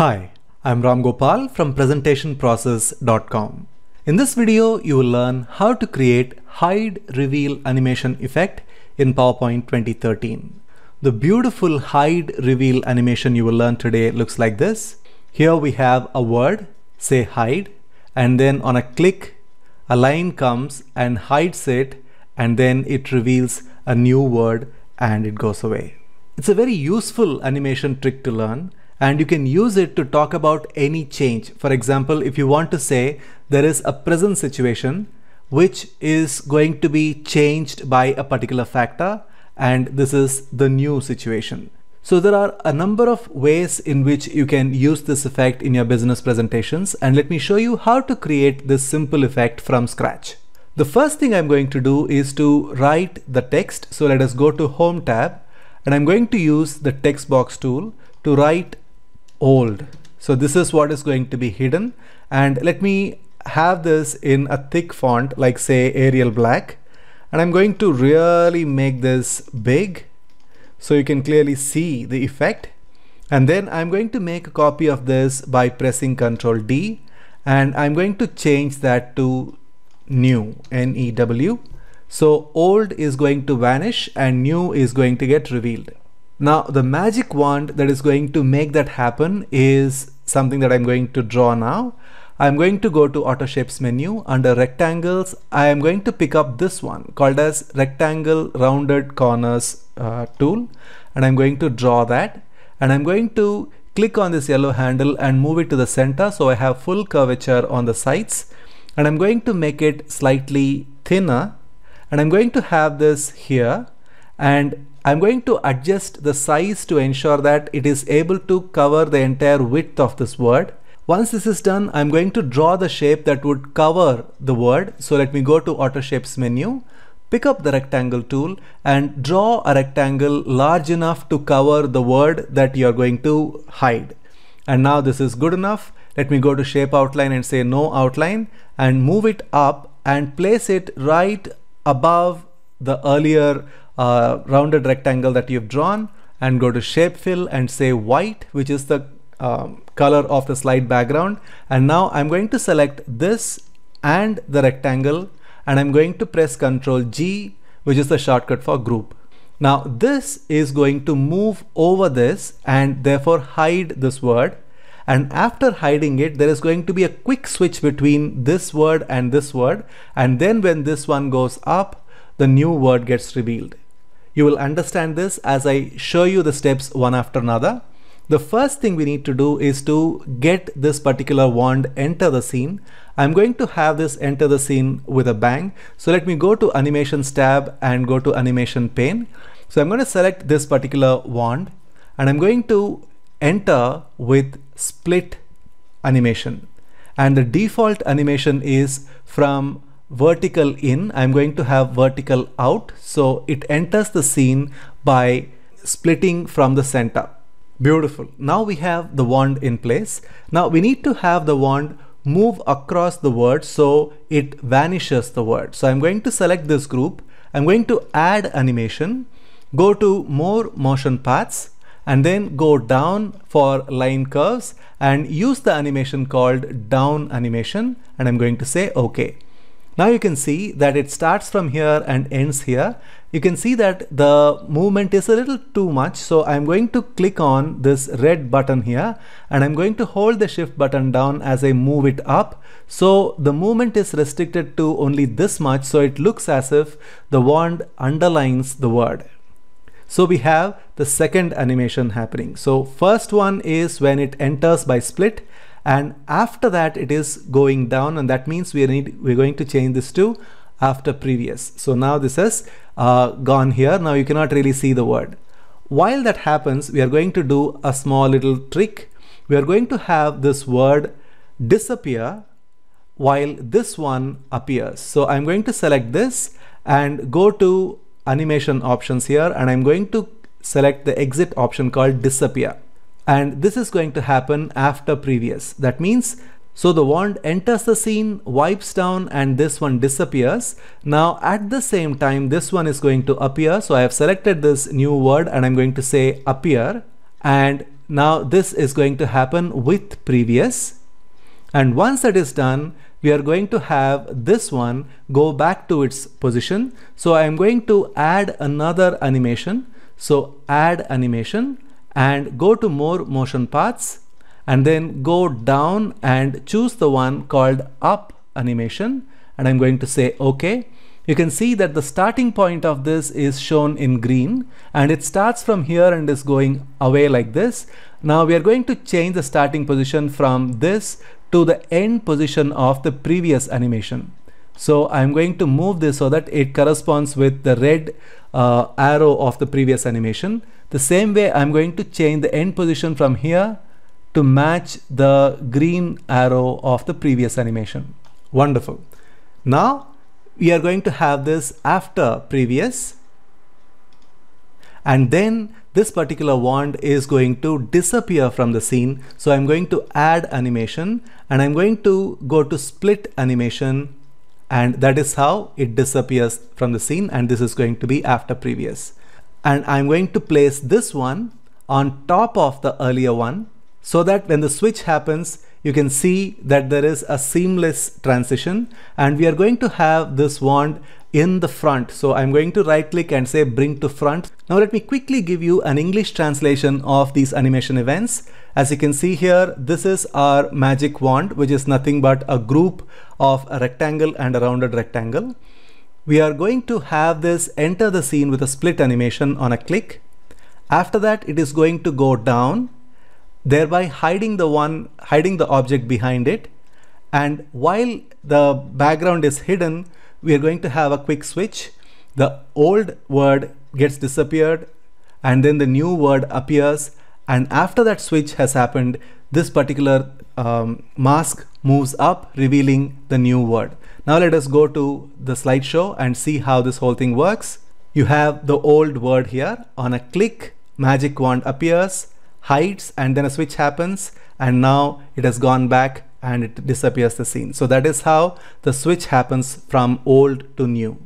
Hi, I'm Ram Gopal from presentationprocess.com. In this video, you will learn how to create hide reveal animation effect in PowerPoint 2013. The beautiful hide reveal animation you will learn today looks like this. Here we have a word, say hide, and then on a click, a line comes and hides it, and then it reveals a new word and it goes away. It's a very useful animation trick to learn and you can use it to talk about any change. For example, if you want to say there is a present situation which is going to be changed by a particular factor and this is the new situation. So there are a number of ways in which you can use this effect in your business presentations and let me show you how to create this simple effect from scratch. The first thing I'm going to do is to write the text. So let us go to home tab and I'm going to use the text box tool to write old. So this is what is going to be hidden. And let me have this in a thick font, like say Arial Black. And I'm going to really make this big so you can clearly see the effect. And then I'm going to make a copy of this by pressing Ctrl D and I'm going to change that to new, N-E-W. So old is going to vanish and new is going to get revealed. Now the magic wand that is going to make that happen is something that I'm going to draw now. I'm going to go to auto shapes menu under rectangles. I am going to pick up this one called as rectangle rounded corners uh, tool and I'm going to draw that and I'm going to click on this yellow handle and move it to the center so I have full curvature on the sides and I'm going to make it slightly thinner and I'm going to have this here and I'm going to adjust the size to ensure that it is able to cover the entire width of this word. Once this is done, I'm going to draw the shape that would cover the word. So let me go to auto shapes menu, pick up the rectangle tool and draw a rectangle large enough to cover the word that you're going to hide. And now this is good enough. Let me go to shape outline and say no outline and move it up and place it right above the earlier uh, rounded rectangle that you've drawn and go to shape fill and say white, which is the um, color of the slide background. And now I'm going to select this and the rectangle and I'm going to press Ctrl G, which is the shortcut for group. Now this is going to move over this and therefore hide this word. And after hiding it, there is going to be a quick switch between this word and this word. And then when this one goes up, the new word gets revealed. You will understand this as I show you the steps one after another. The first thing we need to do is to get this particular wand enter the scene. I'm going to have this enter the scene with a bang. So let me go to animations tab and go to animation pane. So I'm going to select this particular wand and I'm going to enter with split animation. And the default animation is from vertical in, I'm going to have vertical out. So it enters the scene by splitting from the center. Beautiful. Now we have the wand in place. Now we need to have the wand move across the word so it vanishes the word. So I'm going to select this group. I'm going to add animation, go to more motion paths and then go down for line curves and use the animation called down animation and I'm going to say okay. Now you can see that it starts from here and ends here. You can see that the movement is a little too much. So I'm going to click on this red button here and I'm going to hold the shift button down as I move it up. So the movement is restricted to only this much. So it looks as if the wand underlines the word. So we have the second animation happening. So first one is when it enters by split and after that it is going down and that means we need we're going to change this to after previous so now this has uh, gone here now you cannot really see the word while that happens we are going to do a small little trick we are going to have this word disappear while this one appears so I'm going to select this and go to animation options here and I'm going to select the exit option called disappear and this is going to happen after previous. That means so the wand enters the scene, wipes down and this one disappears. Now at the same time this one is going to appear. So I have selected this new word and I'm going to say appear and now this is going to happen with previous and once that is done we are going to have this one go back to its position. So I am going to add another animation. So add animation and go to more motion paths and then go down and choose the one called up animation and I'm going to say OK. You can see that the starting point of this is shown in green and it starts from here and is going away like this. Now we are going to change the starting position from this to the end position of the previous animation. So I'm going to move this so that it corresponds with the red uh, arrow of the previous animation. The same way I'm going to change the end position from here to match the green arrow of the previous animation. Wonderful. Now we are going to have this after previous and then this particular wand is going to disappear from the scene. So I'm going to add animation and I'm going to go to split animation and that is how it disappears from the scene and this is going to be after previous and I'm going to place this one on top of the earlier one so that when the switch happens you can see that there is a seamless transition and we are going to have this wand in the front. So I'm going to right click and say bring to front. Now let me quickly give you an English translation of these animation events. As you can see here, this is our magic wand, which is nothing but a group of a rectangle and a rounded rectangle we are going to have this enter the scene with a split animation on a click. After that, it is going to go down, thereby hiding the one, hiding the object behind it. And while the background is hidden, we are going to have a quick switch. The old word gets disappeared and then the new word appears and after that switch has happened this particular um, mask moves up revealing the new word. Now let us go to the slideshow and see how this whole thing works. You have the old word here on a click magic wand appears hides and then a switch happens and now it has gone back and it disappears the scene. So that is how the switch happens from old to new.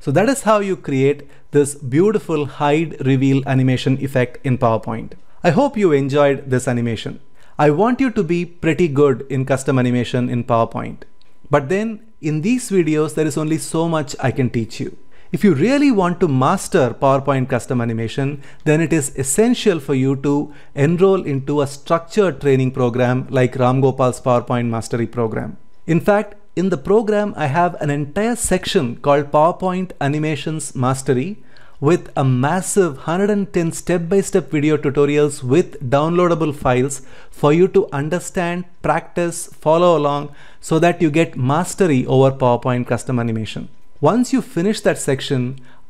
So that is how you create this beautiful hide reveal animation effect in PowerPoint. I hope you enjoyed this animation. I want you to be pretty good in custom animation in PowerPoint. But then in these videos, there is only so much I can teach you. If you really want to master PowerPoint custom animation, then it is essential for you to enroll into a structured training program like Ram Gopal's PowerPoint Mastery Program. In fact, in the program, I have an entire section called PowerPoint Animations Mastery with a massive 110 step-by-step -step video tutorials with downloadable files for you to understand, practice, follow along so that you get mastery over PowerPoint custom animation. Once you finish that section,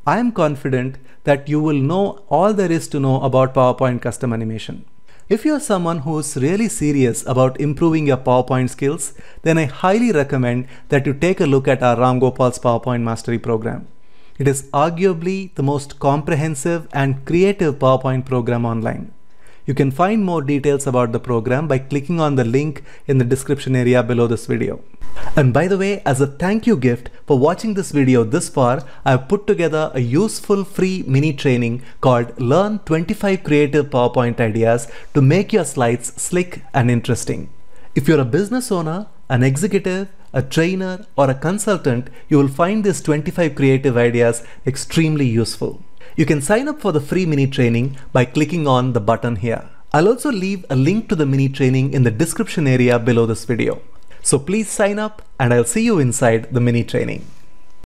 I am confident that you will know all there is to know about PowerPoint custom animation. If you're someone who's really serious about improving your PowerPoint skills, then I highly recommend that you take a look at our Ram Gopal's PowerPoint Mastery program. It is arguably the most comprehensive and creative PowerPoint program online. You can find more details about the program by clicking on the link in the description area below this video. And by the way, as a thank you gift for watching this video this far, I've put together a useful free mini training called Learn 25 Creative PowerPoint Ideas to make your slides slick and interesting. If you're a business owner, an executive, a trainer, or a consultant, you will find these 25 creative ideas extremely useful. You can sign up for the free mini training by clicking on the button here. I'll also leave a link to the mini training in the description area below this video. So please sign up and I'll see you inside the mini training.